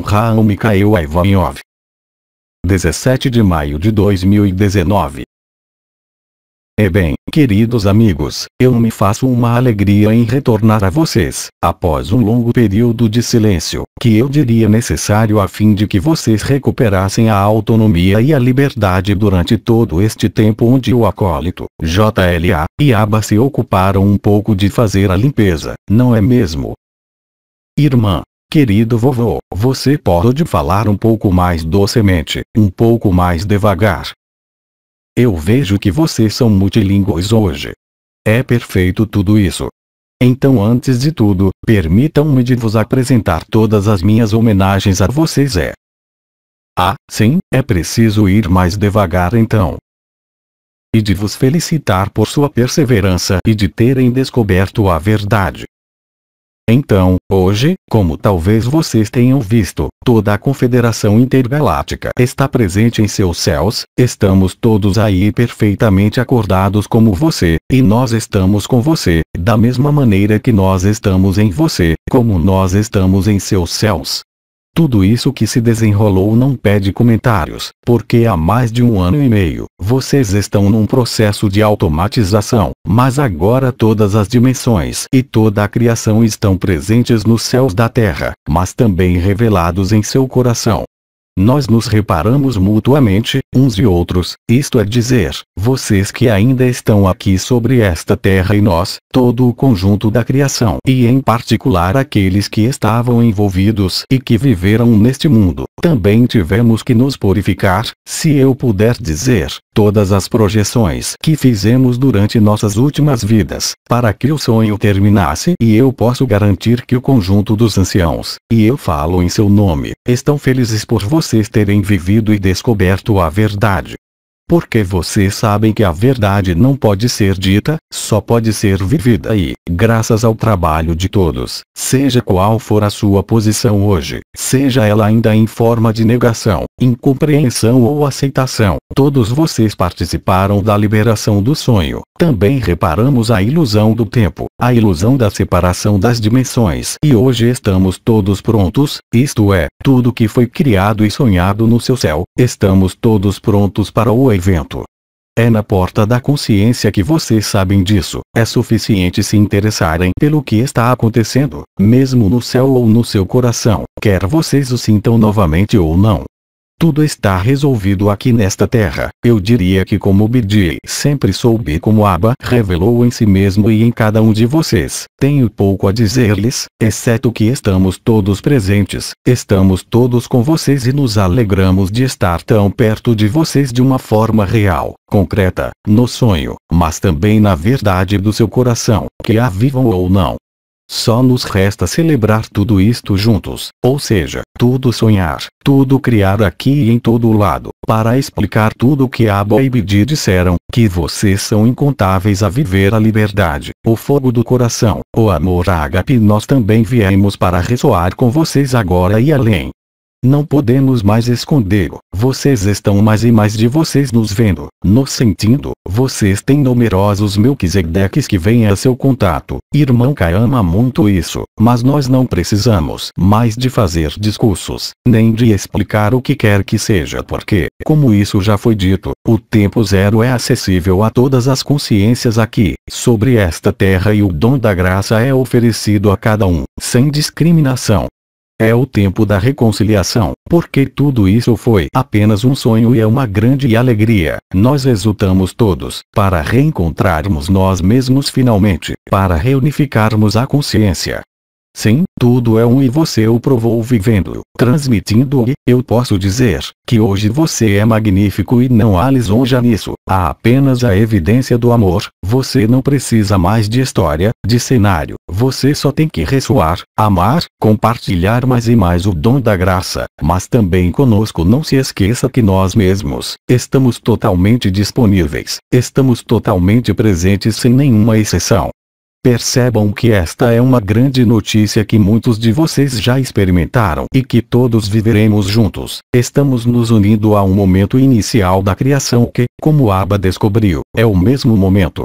com Raul Mikhail Ivanov. 17 de maio de 2019. E é bem, queridos amigos, eu me faço uma alegria em retornar a vocês, após um longo período de silêncio, que eu diria necessário a fim de que vocês recuperassem a autonomia e a liberdade durante todo este tempo onde o acólito, JLA, e ABA se ocuparam um pouco de fazer a limpeza, não é mesmo? Irmã, Querido vovô, você pode falar um pouco mais docemente, um pouco mais devagar. Eu vejo que vocês são multilíngues hoje. É perfeito tudo isso. Então antes de tudo, permitam-me de vos apresentar todas as minhas homenagens a vocês é. Ah, sim, é preciso ir mais devagar então. E de vos felicitar por sua perseverança e de terem descoberto a verdade. Então, hoje, como talvez vocês tenham visto, toda a Confederação Intergaláctica está presente em seus céus, estamos todos aí perfeitamente acordados como você, e nós estamos com você, da mesma maneira que nós estamos em você, como nós estamos em seus céus. Tudo isso que se desenrolou não pede comentários, porque há mais de um ano e meio, vocês estão num processo de automatização, mas agora todas as dimensões e toda a criação estão presentes nos céus da Terra, mas também revelados em seu coração. Nós nos reparamos mutuamente, uns e outros, isto é dizer, vocês que ainda estão aqui sobre esta terra e nós, todo o conjunto da criação e em particular aqueles que estavam envolvidos e que viveram neste mundo. Também tivemos que nos purificar, se eu puder dizer, todas as projeções que fizemos durante nossas últimas vidas, para que o sonho terminasse e eu posso garantir que o conjunto dos anciãos, e eu falo em seu nome, estão felizes por vocês terem vivido e descoberto a verdade porque vocês sabem que a verdade não pode ser dita, só pode ser vivida e, graças ao trabalho de todos, seja qual for a sua posição hoje, seja ela ainda em forma de negação, incompreensão ou aceitação, todos vocês participaram da liberação do sonho. Também reparamos a ilusão do tempo, a ilusão da separação das dimensões e hoje estamos todos prontos, isto é, tudo que foi criado e sonhado no seu céu, estamos todos prontos para o evento. É na porta da consciência que vocês sabem disso. É suficiente se interessarem pelo que está acontecendo, mesmo no céu ou no seu coração, quer vocês o sintam novamente ou não. Tudo está resolvido aqui nesta terra. Eu diria que como Bidi sempre soube como Abba revelou em si mesmo e em cada um de vocês. Tenho pouco a dizer-lhes, exceto que estamos todos presentes, estamos todos com vocês e nos alegramos de estar tão perto de vocês de uma forma real, concreta, no sonho, mas também na verdade do seu coração, que a vivam ou não. Só nos resta celebrar tudo isto juntos, ou seja, tudo sonhar, tudo criar aqui e em todo lado, para explicar tudo o que Abba e Bidi disseram, que vocês são incontáveis a viver a liberdade, o fogo do coração, o amor ágape nós também viemos para ressoar com vocês agora e além, não podemos mais esconder. Vocês estão mais e mais de vocês nos vendo, nos sentindo. Vocês têm numerosos Melquisedeques que vêm a seu contato. Irmão Kai ama muito isso, mas nós não precisamos mais de fazer discursos, nem de explicar o que quer que seja porque, como isso já foi dito, o tempo zero é acessível a todas as consciências aqui, sobre esta terra e o dom da graça é oferecido a cada um, sem discriminação. É o tempo da reconciliação, porque tudo isso foi apenas um sonho e é uma grande alegria. Nós exultamos todos, para reencontrarmos nós mesmos finalmente, para reunificarmos a consciência. Sim, tudo é um e você o provou vivendo-o, transmitindo-o e, eu posso dizer, que hoje você é magnífico e não há lisonja nisso, há apenas a evidência do amor, você não precisa mais de história, de cenário, você só tem que ressoar, amar, compartilhar mais e mais o dom da graça, mas também conosco não se esqueça que nós mesmos, estamos totalmente disponíveis, estamos totalmente presentes sem nenhuma exceção, Percebam que esta é uma grande notícia que muitos de vocês já experimentaram e que todos viveremos juntos. Estamos nos unindo a um momento inicial da criação que, como Abba descobriu, é o mesmo momento.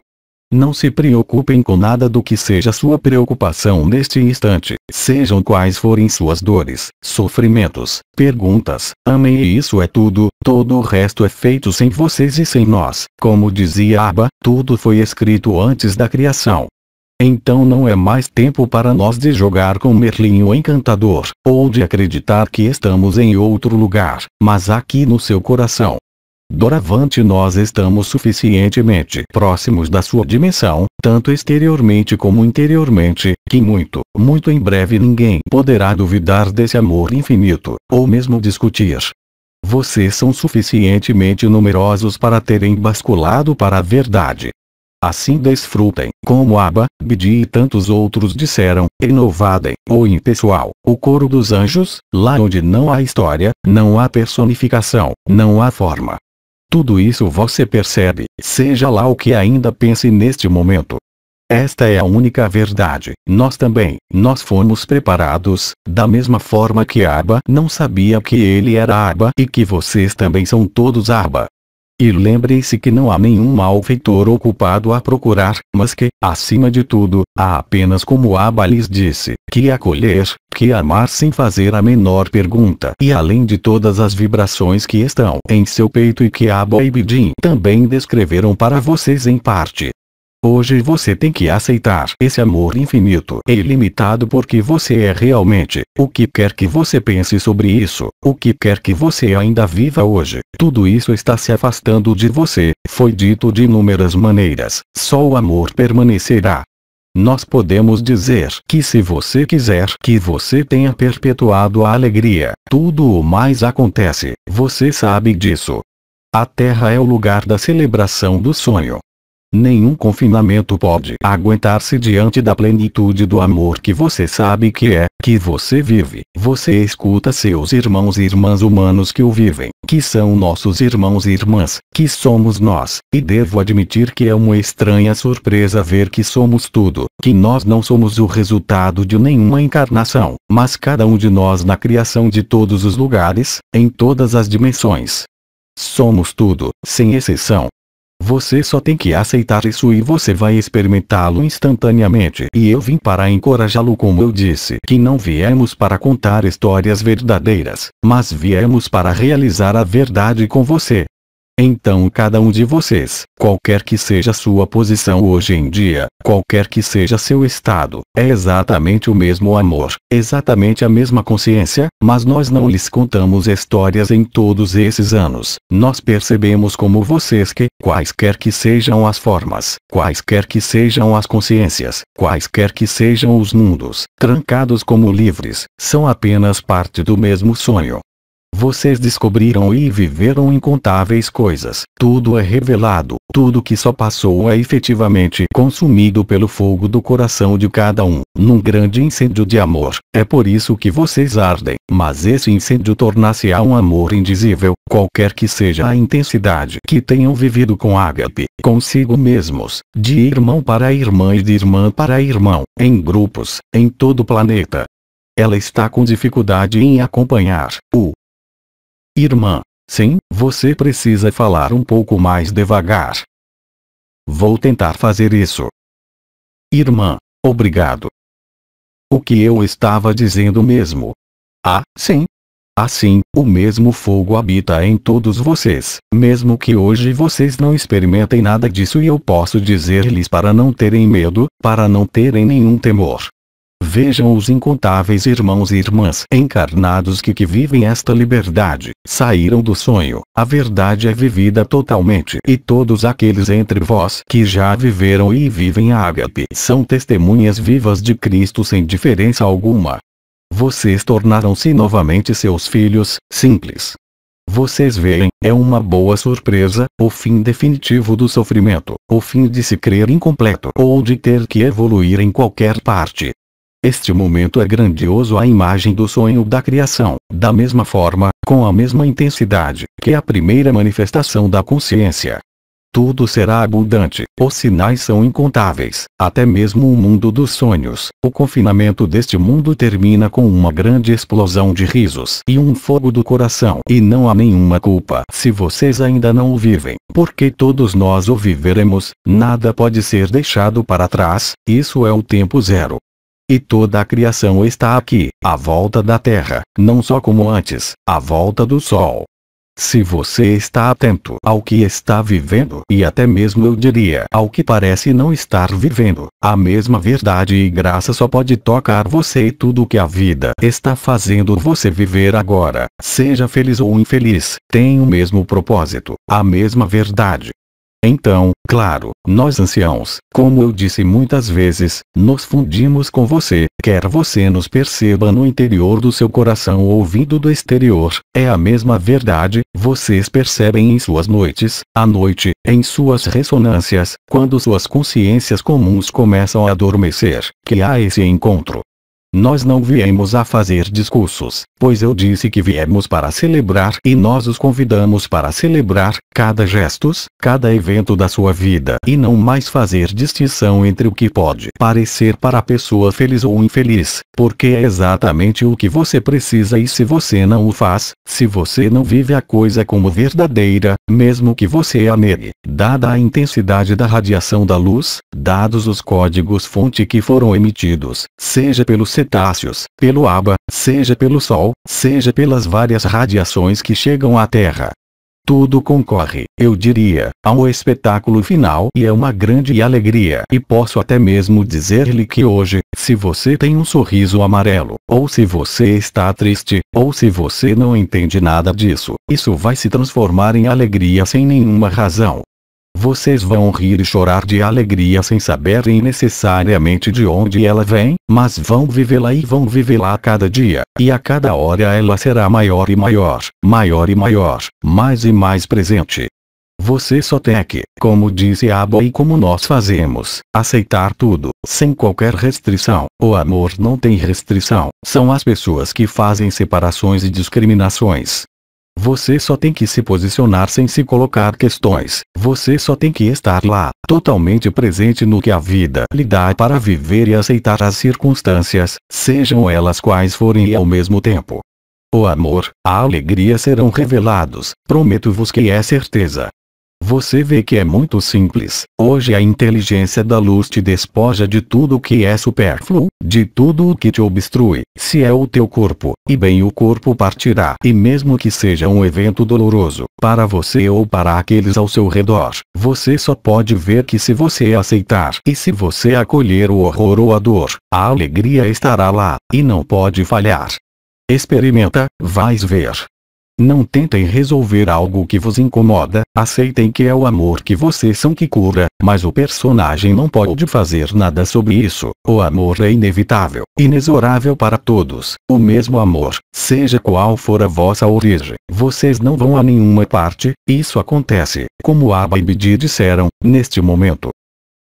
Não se preocupem com nada do que seja sua preocupação neste instante, sejam quais forem suas dores, sofrimentos, perguntas, amem e isso é tudo, todo o resto é feito sem vocês e sem nós. Como dizia Abba, tudo foi escrito antes da criação, então não é mais tempo para nós de jogar com Merlin o Encantador, ou de acreditar que estamos em outro lugar, mas aqui no seu coração. Doravante nós estamos suficientemente próximos da sua dimensão, tanto exteriormente como interiormente, que muito, muito em breve ninguém poderá duvidar desse amor infinito, ou mesmo discutir. Vocês são suficientemente numerosos para terem basculado para a verdade. Assim desfrutem, como Abba, Bidi e tantos outros disseram, inovadem, ou impessoal, o coro dos anjos, lá onde não há história, não há personificação, não há forma. Tudo isso você percebe, seja lá o que ainda pense neste momento. Esta é a única verdade. Nós também, nós fomos preparados, da mesma forma que Abba não sabia que ele era Abba e que vocês também são todos Abba. E lembrem-se que não há nenhum malfeitor ocupado a procurar, mas que, acima de tudo, há apenas como Abalis disse, que acolher, que amar sem fazer a menor pergunta. E além de todas as vibrações que estão em seu peito e que Aba e Bidin também descreveram para vocês em parte, Hoje você tem que aceitar esse amor infinito e ilimitado porque você é realmente, o que quer que você pense sobre isso, o que quer que você ainda viva hoje, tudo isso está se afastando de você, foi dito de inúmeras maneiras, só o amor permanecerá. Nós podemos dizer que se você quiser que você tenha perpetuado a alegria, tudo o mais acontece, você sabe disso. A Terra é o lugar da celebração do sonho, Nenhum confinamento pode aguentar-se diante da plenitude do amor que você sabe que é, que você vive. Você escuta seus irmãos e irmãs humanos que o vivem, que são nossos irmãos e irmãs, que somos nós, e devo admitir que é uma estranha surpresa ver que somos tudo, que nós não somos o resultado de nenhuma encarnação, mas cada um de nós na criação de todos os lugares, em todas as dimensões. Somos tudo, sem exceção, você só tem que aceitar isso e você vai experimentá-lo instantaneamente. E eu vim para encorajá-lo como eu disse que não viemos para contar histórias verdadeiras, mas viemos para realizar a verdade com você. Então cada um de vocês, qualquer que seja sua posição hoje em dia, qualquer que seja seu estado, é exatamente o mesmo amor, exatamente a mesma consciência, mas nós não lhes contamos histórias em todos esses anos. Nós percebemos como vocês que, quaisquer que sejam as formas, quaisquer que sejam as consciências, quaisquer que sejam os mundos, trancados como livres, são apenas parte do mesmo sonho. Vocês descobriram e viveram incontáveis coisas. Tudo é revelado, tudo que só passou é efetivamente consumido pelo fogo do coração de cada um, num grande incêndio de amor. É por isso que vocês ardem, mas esse incêndio torna-se-á um amor indizível, qualquer que seja a intensidade que tenham vivido com ágape, consigo mesmos, de irmão para irmã e de irmã para irmão, em grupos, em todo o planeta. Ela está com dificuldade em acompanhar o Irmã, sim, você precisa falar um pouco mais devagar. Vou tentar fazer isso. Irmã, obrigado. O que eu estava dizendo mesmo? Ah, sim. Assim, o mesmo fogo habita em todos vocês, mesmo que hoje vocês não experimentem nada disso e eu posso dizer-lhes para não terem medo, para não terem nenhum temor. Vejam os incontáveis irmãos e irmãs encarnados que que vivem esta liberdade, saíram do sonho, a verdade é vivida totalmente e todos aqueles entre vós que já viveram e vivem a ágape são testemunhas vivas de Cristo sem diferença alguma. Vocês tornaram-se novamente seus filhos, simples. Vocês veem, é uma boa surpresa, o fim definitivo do sofrimento, o fim de se crer incompleto ou de ter que evoluir em qualquer parte. Este momento é grandioso à imagem do sonho da criação, da mesma forma, com a mesma intensidade, que a primeira manifestação da consciência. Tudo será abundante, os sinais são incontáveis, até mesmo o mundo dos sonhos. O confinamento deste mundo termina com uma grande explosão de risos e um fogo do coração. E não há nenhuma culpa se vocês ainda não o vivem, porque todos nós o viveremos, nada pode ser deixado para trás, isso é o tempo zero. E toda a criação está aqui, à volta da Terra, não só como antes, à volta do Sol. Se você está atento ao que está vivendo, e até mesmo eu diria ao que parece não estar vivendo, a mesma verdade e graça só pode tocar você e tudo o que a vida está fazendo você viver agora, seja feliz ou infeliz, tem o mesmo propósito, a mesma verdade, então, claro, nós anciãos, como eu disse muitas vezes, nos fundimos com você, quer você nos perceba no interior do seu coração ou ouvindo do exterior, é a mesma verdade, vocês percebem em suas noites, à noite, em suas ressonâncias, quando suas consciências comuns começam a adormecer, que há esse encontro. Nós não viemos a fazer discursos, pois eu disse que viemos para celebrar e nós os convidamos para celebrar cada gestos, cada evento da sua vida e não mais fazer distinção entre o que pode parecer para a pessoa feliz ou infeliz, porque é exatamente o que você precisa e se você não o faz, se você não vive a coisa como verdadeira, mesmo que você a negue, dada a intensidade da radiação da luz, dados os códigos fonte que foram emitidos, seja pelo cretáceos, pelo aba, seja pelo Sol, seja pelas várias radiações que chegam à Terra. Tudo concorre, eu diria, ao espetáculo final e é uma grande alegria. E posso até mesmo dizer-lhe que hoje, se você tem um sorriso amarelo, ou se você está triste, ou se você não entende nada disso, isso vai se transformar em alegria sem nenhuma razão. Vocês vão rir e chorar de alegria sem saberem necessariamente de onde ela vem, mas vão vivê-la e vão vivê-la a cada dia, e a cada hora ela será maior e maior, maior e maior, mais e mais presente. Você só tem que, como disse Abba e como nós fazemos, aceitar tudo, sem qualquer restrição. O amor não tem restrição, são as pessoas que fazem separações e discriminações, você só tem que se posicionar sem se colocar questões. Você só tem que estar lá, totalmente presente no que a vida lhe dá para viver e aceitar as circunstâncias, sejam elas quais forem e ao mesmo tempo. O amor, a alegria serão revelados, prometo-vos que é certeza você vê que é muito simples. Hoje a inteligência da luz te despoja de tudo o que é supérfluo, de tudo o que te obstrui, se é o teu corpo, e bem o corpo partirá. E mesmo que seja um evento doloroso, para você ou para aqueles ao seu redor, você só pode ver que se você aceitar e se você acolher o horror ou a dor, a alegria estará lá, e não pode falhar. Experimenta, vais ver. Não tentem resolver algo que vos incomoda, aceitem que é o amor que vocês são que cura, mas o personagem não pode fazer nada sobre isso. O amor é inevitável, inexorável para todos. O mesmo amor, seja qual for a vossa origem, vocês não vão a nenhuma parte, isso acontece, como Abba e Bidi disseram, neste momento.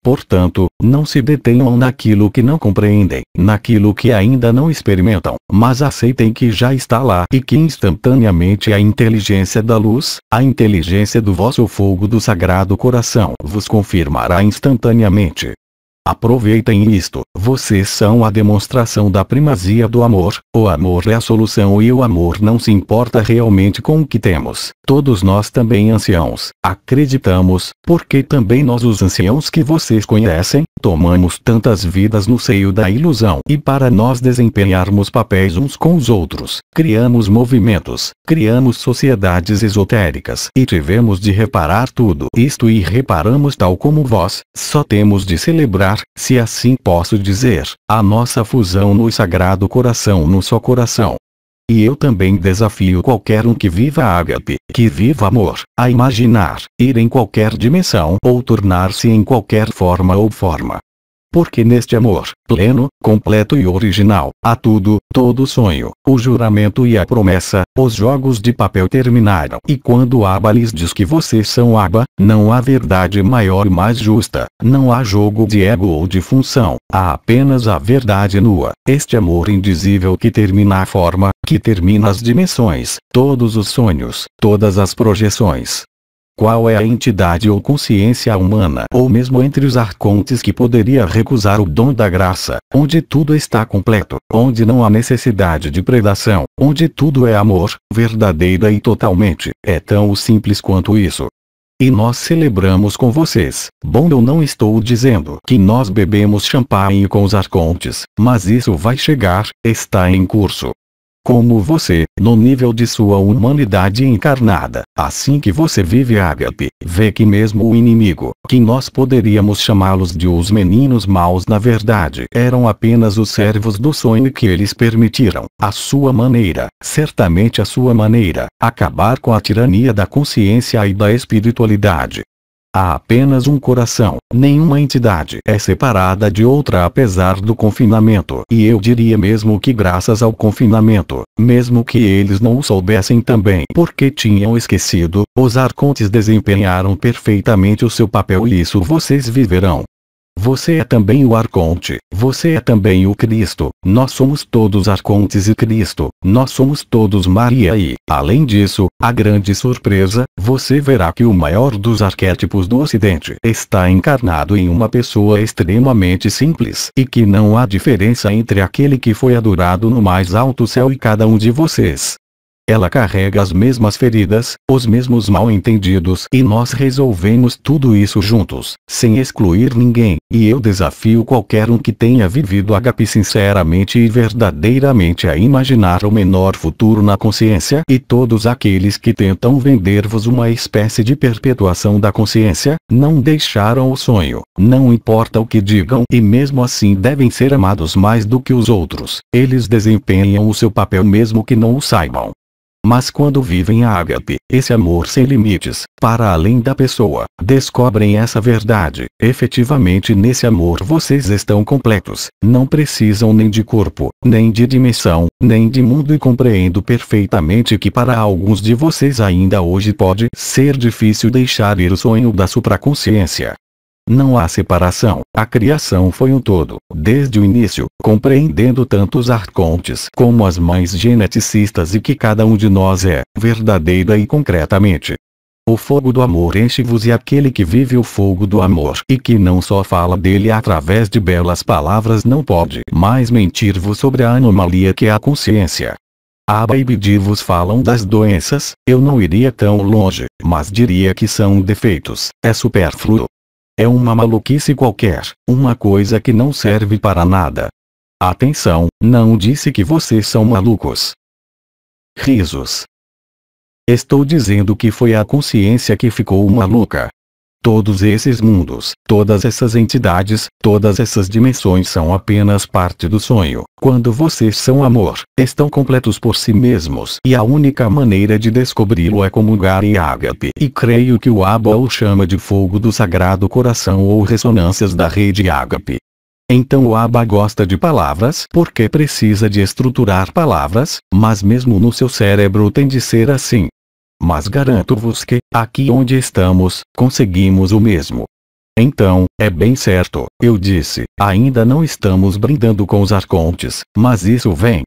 Portanto, não se detenham naquilo que não compreendem, naquilo que ainda não experimentam, mas aceitem que já está lá e que instantaneamente a inteligência da luz, a inteligência do vosso fogo do sagrado coração vos confirmará instantaneamente. Aproveitem isto, vocês são a demonstração da primazia do amor, o amor é a solução e o amor não se importa realmente com o que temos. Todos nós também anciãos, acreditamos, porque também nós os anciãos que vocês conhecem, tomamos tantas vidas no seio da ilusão. E para nós desempenharmos papéis uns com os outros, criamos movimentos, criamos sociedades esotéricas. E tivemos de reparar tudo isto e reparamos tal como vós, só temos de celebrar se assim posso dizer, a nossa fusão no Sagrado Coração no só coração. E eu também desafio qualquer um que viva ágape, que viva amor, a imaginar, ir em qualquer dimensão ou tornar-se em qualquer forma ou forma, porque neste amor, pleno, completo e original, há tudo, todo sonho, o juramento e a promessa, os jogos de papel terminaram. E quando Abba lhes diz que vocês são Abba, não há verdade maior e mais justa, não há jogo de ego ou de função, há apenas a verdade nua, este amor indizível que termina a forma, que termina as dimensões, todos os sonhos, todas as projeções, qual é a entidade ou consciência humana ou mesmo entre os arcontes que poderia recusar o dom da graça, onde tudo está completo, onde não há necessidade de predação, onde tudo é amor, verdadeira e totalmente, é tão simples quanto isso. E nós celebramos com vocês. Bom, eu não estou dizendo que nós bebemos champanhe com os arcontes, mas isso vai chegar, está em curso como você, no nível de sua humanidade encarnada. Assim que você vive ágape, vê que mesmo o inimigo, que nós poderíamos chamá-los de os meninos maus na verdade, eram apenas os servos do sonho que eles permitiram, a sua maneira, certamente a sua maneira, acabar com a tirania da consciência e da espiritualidade, Há apenas um coração. Nenhuma entidade é separada de outra apesar do confinamento. E eu diria mesmo que graças ao confinamento, mesmo que eles não o soubessem também porque tinham esquecido, os arcontes desempenharam perfeitamente o seu papel e isso vocês viverão. Você é também o arconte. Você é também o Cristo. Nós somos todos arcontes e Cristo. Nós somos todos Maria e, além disso, a grande surpresa, você verá que o maior dos arquétipos do Ocidente está encarnado em uma pessoa extremamente simples e que não há diferença entre aquele que foi adorado no mais alto céu e cada um de vocês. Ela carrega as mesmas feridas, os mesmos mal entendidos e nós resolvemos tudo isso juntos, sem excluir ninguém, e eu desafio qualquer um que tenha vivido HP sinceramente e verdadeiramente a imaginar o menor futuro na consciência e todos aqueles que tentam vender-vos uma espécie de perpetuação da consciência, não deixaram o sonho, não importa o que digam e mesmo assim devem ser amados mais do que os outros, eles desempenham o seu papel mesmo que não o saibam. Mas quando vivem a ágape, esse amor sem limites, para além da pessoa, descobrem essa verdade. Efetivamente nesse amor vocês estão completos, não precisam nem de corpo, nem de dimensão, nem de mundo e compreendo perfeitamente que para alguns de vocês ainda hoje pode ser difícil deixar ir o sonho da supraconsciência, não há separação. A criação foi um todo, desde o início, compreendendo tanto os arcontes como as mães geneticistas e que cada um de nós é, verdadeira e concretamente. O fogo do amor enche-vos e aquele que vive o fogo do amor e que não só fala dele através de belas palavras não pode mais mentir-vos sobre a anomalia que é a consciência. Aba e Bidivos falam das doenças, eu não iria tão longe, mas diria que são defeitos, é supérfluo, é uma maluquice qualquer, uma coisa que não serve para nada. Atenção, não disse que vocês são malucos. Risos. Estou dizendo que foi a consciência que ficou maluca. Todos esses mundos, todas essas entidades, todas essas dimensões são apenas parte do sonho. Quando vocês são amor, estão completos por si mesmos e a única maneira de descobri-lo é comungar em ágape. E creio que o Abba o chama de fogo do sagrado coração ou ressonâncias da rede ágape. Então o Abba gosta de palavras porque precisa de estruturar palavras, mas mesmo no seu cérebro tem de ser assim mas garanto-vos que, aqui onde estamos, conseguimos o mesmo. Então, é bem certo, eu disse, ainda não estamos brindando com os arcontes, mas isso vem.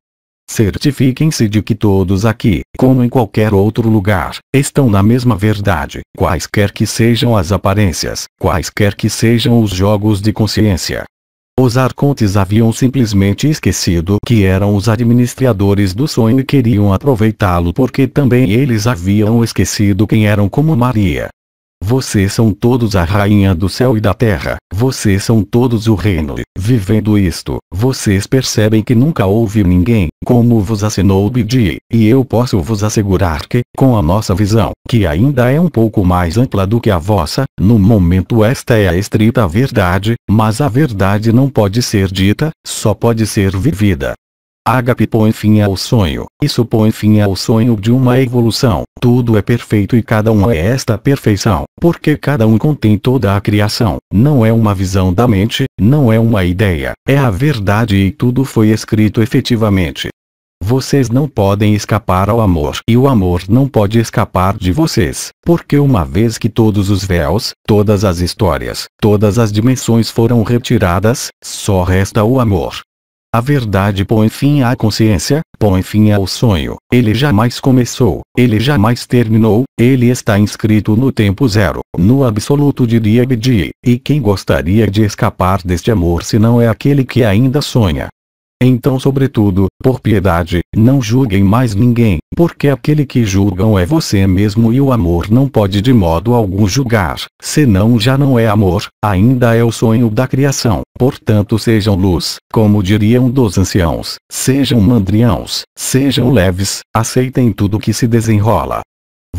Certifiquem-se de que todos aqui, como em qualquer outro lugar, estão na mesma verdade, quaisquer que sejam as aparências, quaisquer que sejam os jogos de consciência, os arcontes haviam simplesmente esquecido que eram os administradores do sonho e queriam aproveitá-lo porque também eles haviam esquecido quem eram como Maria. Vocês são todos a rainha do céu e da terra. Vocês são todos o reino. Vivendo isto, vocês percebem que nunca houve ninguém, como vos assinou Bidi, e eu posso vos assegurar que, com a nossa visão, que ainda é um pouco mais ampla do que a vossa, no momento esta é a estrita verdade, mas a verdade não pode ser dita, só pode ser vivida. Agape põe fim ao sonho. Isso põe fim ao sonho de uma evolução. Tudo é perfeito e cada um é esta perfeição, porque cada um contém toda a criação. Não é uma visão da mente, não é uma ideia, é a verdade e tudo foi escrito efetivamente. Vocês não podem escapar ao amor e o amor não pode escapar de vocês, porque uma vez que todos os véus, todas as histórias, todas as dimensões foram retiradas, só resta o amor. A verdade põe fim à consciência, põe fim ao sonho. Ele jamais começou, ele jamais terminou, ele está inscrito no tempo zero, no absoluto de Diabdi, e quem gostaria de escapar deste amor se não é aquele que ainda sonha? Então sobretudo, por piedade, não julguem mais ninguém, porque aquele que julgam é você mesmo e o amor não pode de modo algum julgar, senão já não é amor, ainda é o sonho da criação. Portanto sejam luz, como diriam dos anciãos, sejam mandriãos, sejam leves, aceitem tudo que se desenrola,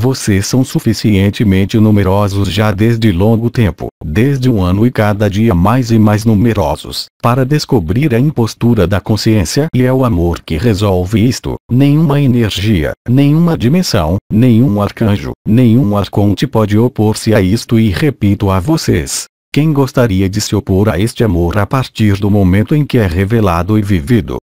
vocês são suficientemente numerosos já desde longo tempo, desde um ano e cada dia mais e mais numerosos, para descobrir a impostura da consciência e é o amor que resolve isto. Nenhuma energia, nenhuma dimensão, nenhum arcanjo, nenhum arconte pode opor-se a isto e repito a vocês, quem gostaria de se opor a este amor a partir do momento em que é revelado e vivido,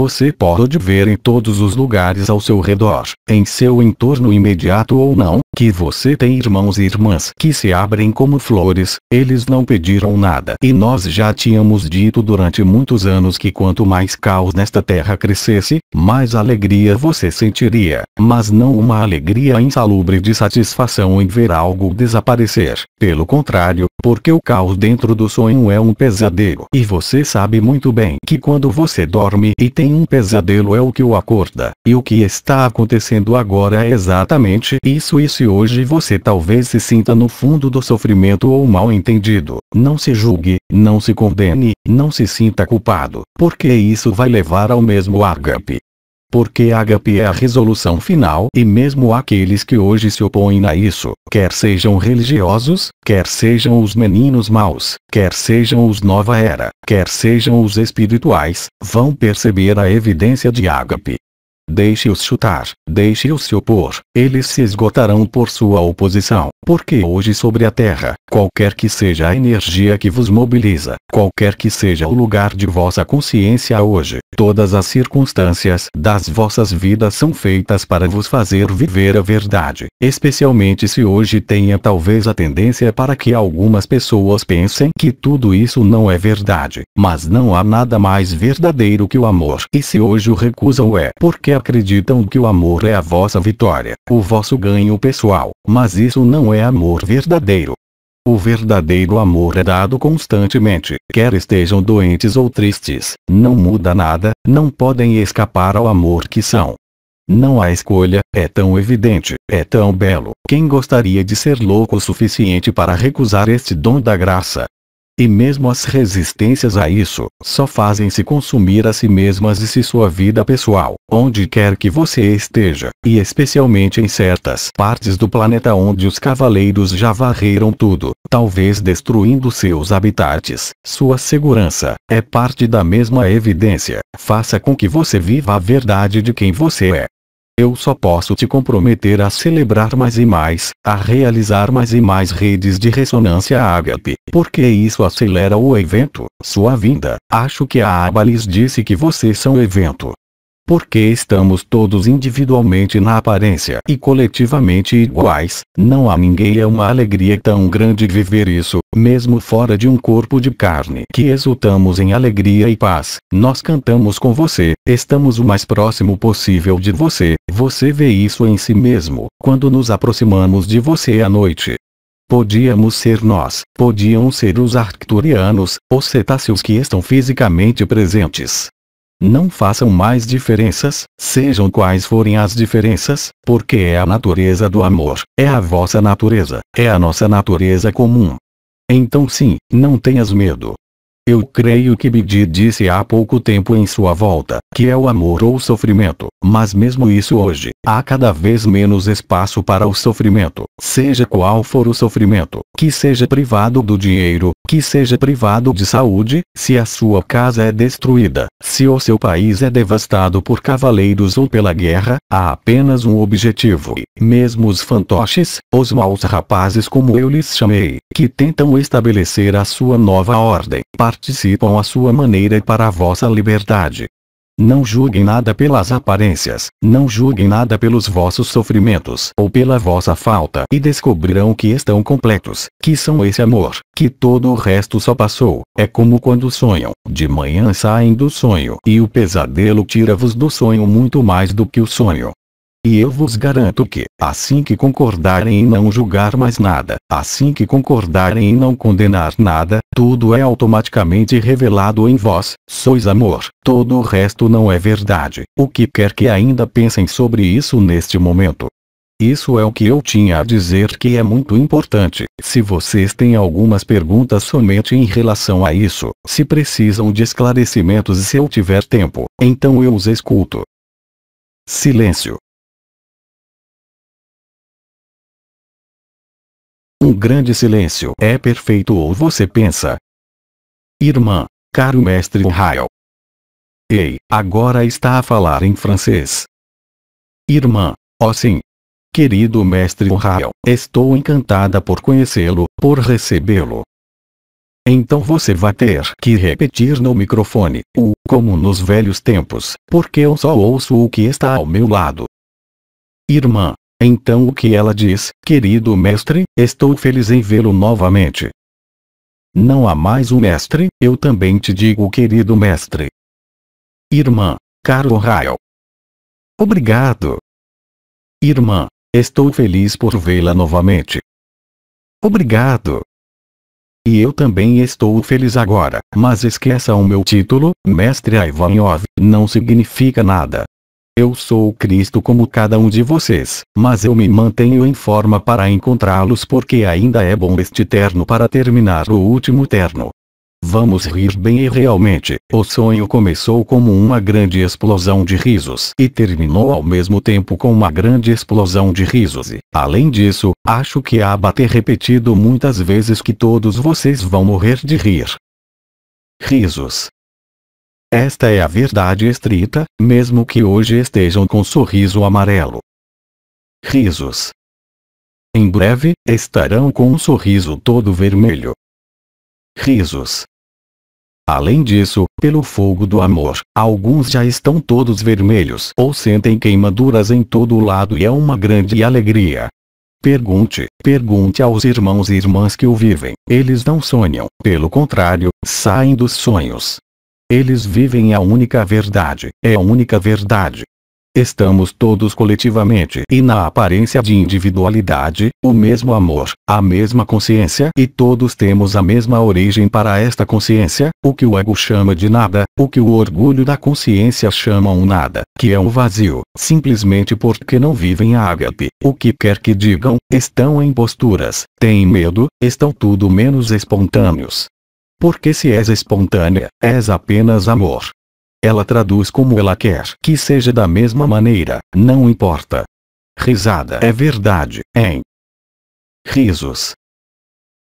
você pode ver em todos os lugares ao seu redor, em seu entorno imediato ou não, que você tem irmãos e irmãs que se abrem como flores, eles não pediram nada. E nós já tínhamos dito durante muitos anos que quanto mais caos nesta terra crescesse, mais alegria você sentiria, mas não uma alegria insalubre de satisfação em ver algo desaparecer. Pelo contrário, porque o caos dentro do sonho é um pesadelo. E você sabe muito bem que quando você dorme e tem um pesadelo é o que o acorda. E o que está acontecendo agora é exatamente isso isso hoje você talvez se sinta no fundo do sofrimento ou mal entendido. Não se julgue, não se condene, não se sinta culpado, porque isso vai levar ao mesmo ágape. Porque ágape é a resolução final e mesmo aqueles que hoje se opõem a isso, quer sejam religiosos, quer sejam os meninos maus, quer sejam os nova era, quer sejam os espirituais, vão perceber a evidência de ágape, Deixe-os chutar, deixe-os se opor, eles se esgotarão por sua oposição, porque hoje sobre a Terra, qualquer que seja a energia que vos mobiliza, qualquer que seja o lugar de vossa consciência hoje, todas as circunstâncias das vossas vidas são feitas para vos fazer viver a verdade, especialmente se hoje tenha talvez a tendência para que algumas pessoas pensem que tudo isso não é verdade, mas não há nada mais verdadeiro que o amor. E se hoje o recusam é porque a acreditam que o amor é a vossa vitória, o vosso ganho pessoal, mas isso não é amor verdadeiro. O verdadeiro amor é dado constantemente, quer estejam doentes ou tristes, não muda nada, não podem escapar ao amor que são. Não há escolha, é tão evidente, é tão belo. Quem gostaria de ser louco o suficiente para recusar este dom da graça? E mesmo as resistências a isso, só fazem-se consumir a si mesmas e se sua vida pessoal, onde quer que você esteja, e especialmente em certas partes do planeta onde os cavaleiros já varreram tudo, talvez destruindo seus habitats, sua segurança, é parte da mesma evidência, faça com que você viva a verdade de quem você é, eu só posso te comprometer a celebrar mais e mais, a realizar mais e mais redes de ressonância ágape, porque isso acelera o evento, sua vinda. Acho que a Abalis disse que vocês são evento porque estamos todos individualmente na aparência e coletivamente iguais, não há ninguém é uma alegria tão grande viver isso, mesmo fora de um corpo de carne que exultamos em alegria e paz, nós cantamos com você, estamos o mais próximo possível de você, você vê isso em si mesmo, quando nos aproximamos de você à noite, Podíamos ser nós, podiam ser os arcturianos, os cetáceos que estão fisicamente presentes, não façam mais diferenças, sejam quais forem as diferenças, porque é a natureza do amor, é a vossa natureza, é a nossa natureza comum. Então sim, não tenhas medo. Eu creio que Bidi disse há pouco tempo em sua volta, que é o amor ou sofrimento. Mas mesmo isso hoje, há cada vez menos espaço para o sofrimento, seja qual for o sofrimento, que seja privado do dinheiro, que seja privado de saúde, se a sua casa é destruída, se o seu país é devastado por cavaleiros ou pela guerra, há apenas um objetivo, e mesmo os fantoches, os maus rapazes como eu lhes chamei, que tentam estabelecer a sua nova ordem, participam à sua maneira para a vossa liberdade, não julguem nada pelas aparências, não julguem nada pelos vossos sofrimentos ou pela vossa falta e descobrirão que estão completos, que são esse amor, que todo o resto só passou. É como quando sonham, de manhã saem do sonho e o pesadelo tira-vos do sonho muito mais do que o sonho. E eu vos garanto que, assim que concordarem em não julgar mais nada, assim que concordarem em não condenar nada, tudo é automaticamente revelado em vós, sois amor, todo o resto não é verdade, o que quer que ainda pensem sobre isso neste momento. Isso é o que eu tinha a dizer que é muito importante. Se vocês têm algumas perguntas somente em relação a isso, se precisam de esclarecimentos e se eu tiver tempo, então eu os escuto. Silêncio. um grande silêncio. É perfeito ou você pensa? Irmã, caro mestre Rael. Ei, agora está a falar em francês. Irmã, oh sim. Querido mestre Rael, estou encantada por conhecê-lo, por recebê-lo. Então você vai ter que repetir no microfone, o como nos velhos tempos, porque eu só ouço o que está ao meu lado. Irmã, então o que ela diz, querido mestre, estou feliz em vê-lo novamente. Não há mais um mestre, eu também te digo querido mestre. Irmã, caro Rael. Obrigado. Irmã, estou feliz por vê-la novamente. Obrigado. E eu também estou feliz agora, mas esqueça o meu título, Mestre Ivanov, não significa nada. Eu sou Cristo como cada um de vocês, mas eu me mantenho em forma para encontrá-los porque ainda é bom este terno para terminar o último terno. Vamos rir bem e realmente, o sonho começou como uma grande explosão de risos e terminou ao mesmo tempo com uma grande explosão de risos e, além disso, acho que há bater repetido muitas vezes que todos vocês vão morrer de rir. Risos. Esta é a verdade estrita, mesmo que hoje estejam com sorriso amarelo. Risos. Em breve, estarão com um sorriso todo vermelho. Risos. Além disso, pelo fogo do amor, alguns já estão todos vermelhos ou sentem queimaduras em todo o lado e é uma grande alegria. Pergunte, pergunte aos irmãos e irmãs que o vivem, eles não sonham, pelo contrário, saem dos sonhos. Eles vivem a única verdade, é a única verdade. Estamos todos coletivamente e na aparência de individualidade, o mesmo amor, a mesma consciência e todos temos a mesma origem para esta consciência, o que o ego chama de nada, o que o orgulho da consciência chama um nada, que é um vazio, simplesmente porque não vivem a ágape, o que quer que digam, estão em posturas, têm medo, estão tudo menos espontâneos, porque se és espontânea, és apenas amor. Ela traduz como ela quer que seja da mesma maneira, não importa. Risada é verdade, hein? Risos.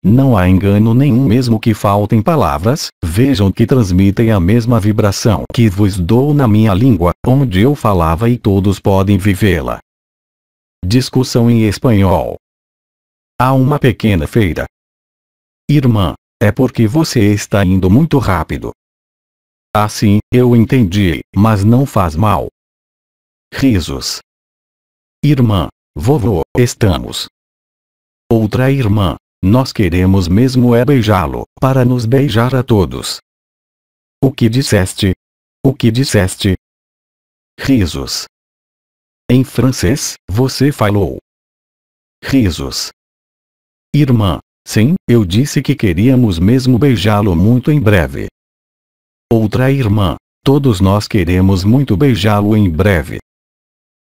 Não há engano nenhum mesmo que faltem palavras, vejam que transmitem a mesma vibração que vos dou na minha língua, onde eu falava e todos podem vivê-la. Discussão em espanhol. Há uma pequena feira. Irmã, é porque você está indo muito rápido. Assim, eu entendi, mas não faz mal. Risos. Irmã, vovô, estamos. Outra irmã, nós queremos mesmo é beijá-lo, para nos beijar a todos. O que disseste? O que disseste? Risos. Em francês, você falou. Risos. Irmã, Sim, eu disse que queríamos mesmo beijá-lo muito em breve. Outra irmã. Todos nós queremos muito beijá-lo em breve.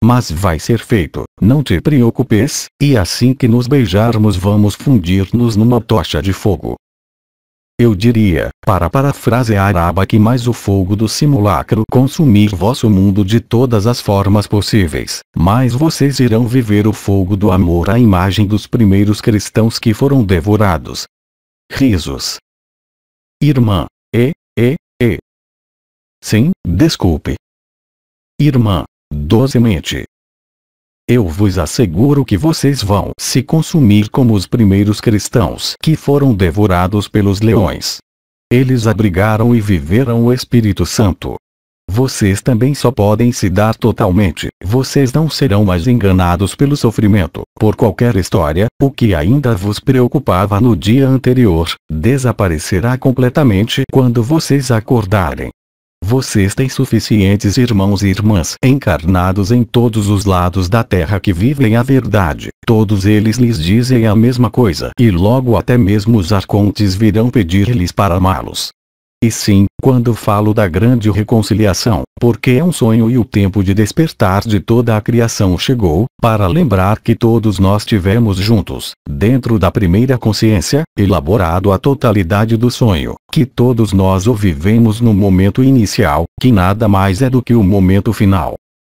Mas vai ser feito, não te preocupes, e assim que nos beijarmos vamos fundir-nos numa tocha de fogo eu diria, para parafrasear a aba que mais o fogo do simulacro consumir vosso mundo de todas as formas possíveis, mas vocês irão viver o fogo do amor à imagem dos primeiros cristãos que foram devorados. Risos. Irmã, e, e, e. Sim, desculpe. Irmã, dozemente, eu vos asseguro que vocês vão se consumir como os primeiros cristãos que foram devorados pelos leões. Eles abrigaram e viveram o Espírito Santo. Vocês também só podem se dar totalmente, vocês não serão mais enganados pelo sofrimento, por qualquer história, o que ainda vos preocupava no dia anterior, desaparecerá completamente quando vocês acordarem. Vocês têm suficientes irmãos e irmãs encarnados em todos os lados da Terra que vivem a verdade. Todos eles lhes dizem a mesma coisa. E logo até mesmo os arcontes virão pedir-lhes para amá-los. E sim, quando falo da grande reconciliação, porque é um sonho e o tempo de despertar de toda a criação chegou, para lembrar que todos nós tivemos juntos, dentro da primeira consciência, elaborado a totalidade do sonho, que todos nós o vivemos no momento inicial, que nada mais é do que o momento final.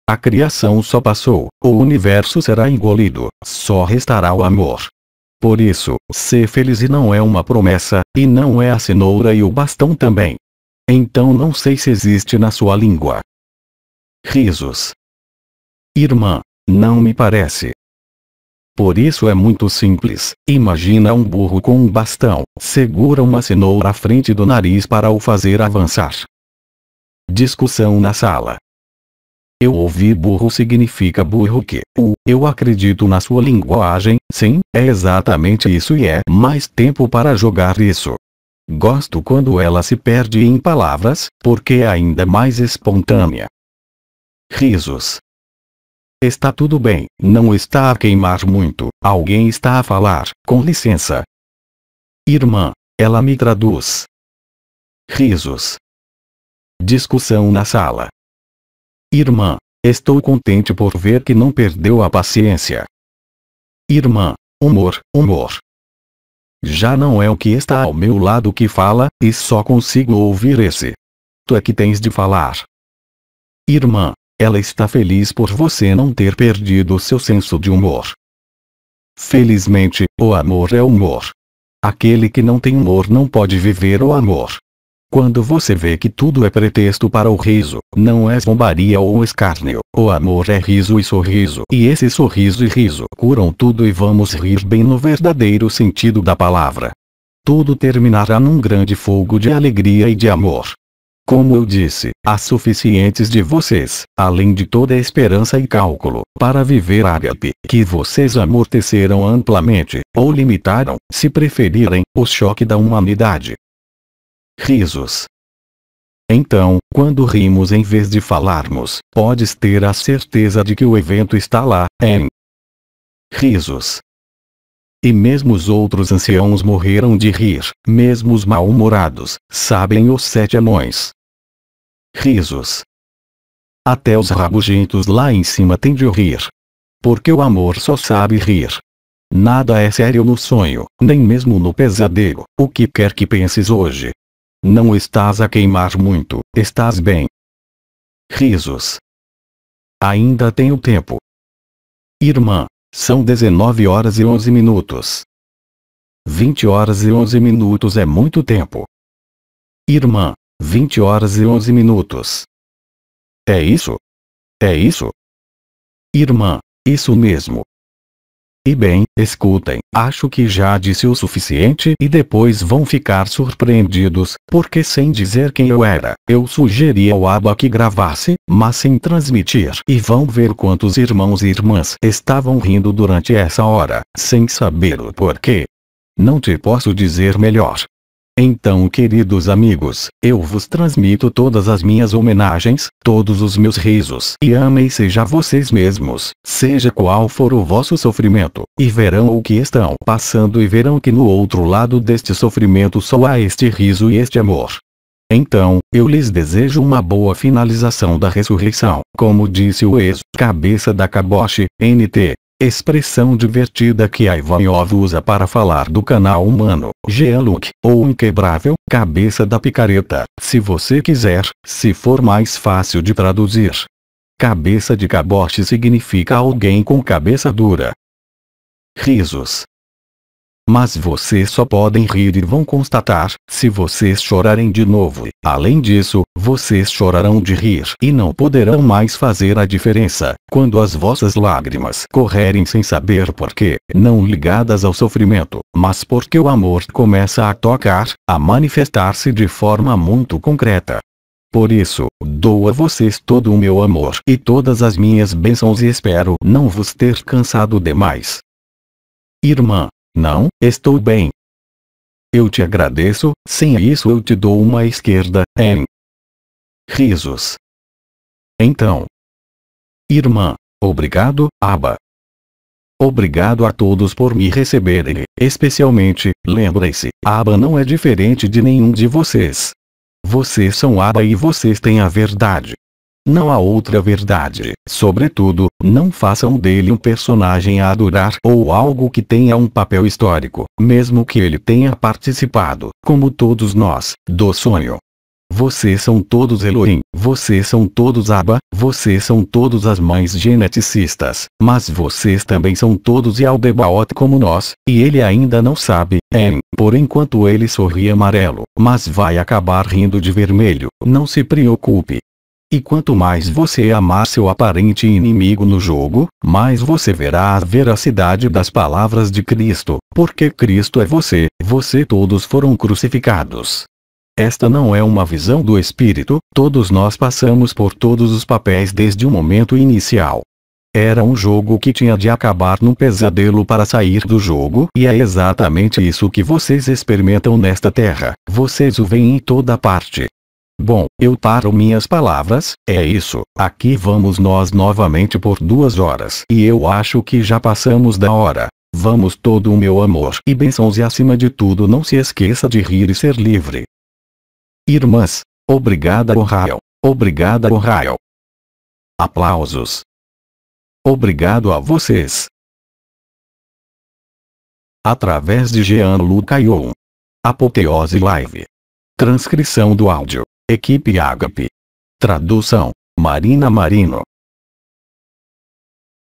A criação só passou, o universo será engolido, só restará o amor, por isso, ser feliz e não é uma promessa, e não é a cenoura e o bastão também. Então não sei se existe na sua língua. Risos. Irmã, não me parece. Por isso é muito simples. Imagina um burro com um bastão, segura uma cenoura à frente do nariz para o fazer avançar. Discussão na sala. Eu ouvi burro significa burro que o eu acredito na sua linguagem, sim, é exatamente isso e é mais tempo para jogar isso. Gosto quando ela se perde em palavras, porque é ainda mais espontânea. Risos. Está tudo bem, não está a queimar muito, alguém está a falar, com licença. Irmã, ela me traduz. Risos. Discussão na sala. Irmã, estou contente por ver que não perdeu a paciência. Irmã, humor, humor. Já não é o que está ao meu lado que fala, e só consigo ouvir esse. Tu é que tens de falar. Irmã, ela está feliz por você não ter perdido seu senso de humor. Felizmente, o amor é humor. Aquele que não tem humor não pode viver o amor. Quando você vê que tudo é pretexto para o riso, não é zombaria ou escárnio, o amor é riso e sorriso. E esse sorriso e riso curam tudo e vamos rir bem no verdadeiro sentido da palavra. Tudo terminará num grande fogo de alegria e de amor. Como eu disse, há suficientes de vocês, além de toda esperança e cálculo, para viver ágape, que vocês amorteceram amplamente, ou limitaram, se preferirem, o choque da humanidade risos. Então, quando rimos em vez de falarmos, podes ter a certeza de que o evento está lá, em risos. E mesmo os outros anciãos morreram de rir, mesmo os mal-humorados, sabem os sete anões. Risos. Até os rabugentos lá em cima têm de rir. Porque o amor só sabe rir. Nada é sério no sonho, nem mesmo no pesadelo, o que quer que penses hoje, não estás a queimar muito, estás bem. Risos. Ainda tenho tempo. Irmã, são 19 horas e 11 minutos. 20 horas e 11 minutos é muito tempo. Irmã, 20 horas e 11 minutos. É isso? É isso? Irmã, isso mesmo, e bem, escutem, acho que já disse o suficiente e depois vão ficar surpreendidos, porque sem dizer quem eu era, eu sugeri ao Aba que gravasse, mas sem transmitir. E vão ver quantos irmãos e irmãs estavam rindo durante essa hora, sem saber o porquê. Não te posso dizer melhor, então queridos amigos, eu vos transmito todas as minhas homenagens, todos os meus risos e amem seja vocês mesmos, seja qual for o vosso sofrimento, e verão o que estão passando e verão que no outro lado deste sofrimento só há este riso e este amor. Então, eu lhes desejo uma boa finalização da ressurreição, como disse o ex-cabeça da caboche, NT expressão divertida que Ivanov usa para falar do canal humano, Geluk, ou inquebrável, cabeça da picareta, se você quiser, se for mais fácil de traduzir. Cabeça de caboche significa alguém com cabeça dura. Risos mas vocês só podem rir e vão constatar, se vocês chorarem de novo. Além disso, vocês chorarão de rir e não poderão mais fazer a diferença, quando as vossas lágrimas correrem sem saber porquê, não ligadas ao sofrimento, mas porque o amor começa a tocar, a manifestar-se de forma muito concreta. Por isso, dou a vocês todo o meu amor e todas as minhas bênçãos e espero não vos ter cansado demais. Irmã não, estou bem. Eu te agradeço, sem isso eu te dou uma esquerda, hein? Risos. Então. Irmã, obrigado, Aba. Obrigado a todos por me receberem, especialmente, lembrem-se, Aba não é diferente de nenhum de vocês. Vocês são Aba e vocês têm a verdade. Não há outra verdade. Sobretudo, não façam dele um personagem a adorar ou algo que tenha um papel histórico, mesmo que ele tenha participado, como todos nós, do sonho. Vocês são todos Elohim, vocês são todos Abba, vocês são todos as mães geneticistas, mas vocês também são todos Yaldebaot como nós, e ele ainda não sabe, é, por enquanto ele sorri amarelo, mas vai acabar rindo de vermelho, não se preocupe, e quanto mais você amar seu aparente inimigo no jogo, mais você verá a veracidade das palavras de Cristo, porque Cristo é você, você todos foram crucificados. Esta não é uma visão do Espírito, todos nós passamos por todos os papéis desde o momento inicial. Era um jogo que tinha de acabar num pesadelo para sair do jogo, e é exatamente isso que vocês experimentam nesta terra, vocês o veem em toda parte. Bom, eu paro minhas palavras, é isso, aqui vamos nós novamente por duas horas e eu acho que já passamos da hora. Vamos todo o meu amor e bênçãos e acima de tudo não se esqueça de rir e ser livre. Irmãs, obrigada Ohio, obrigada Ohio. Aplausos. Obrigado a vocês. Através de Jean Lucayon. Apoteose Live. Transcrição do áudio. Equipe Agape. Tradução: Marina Marino.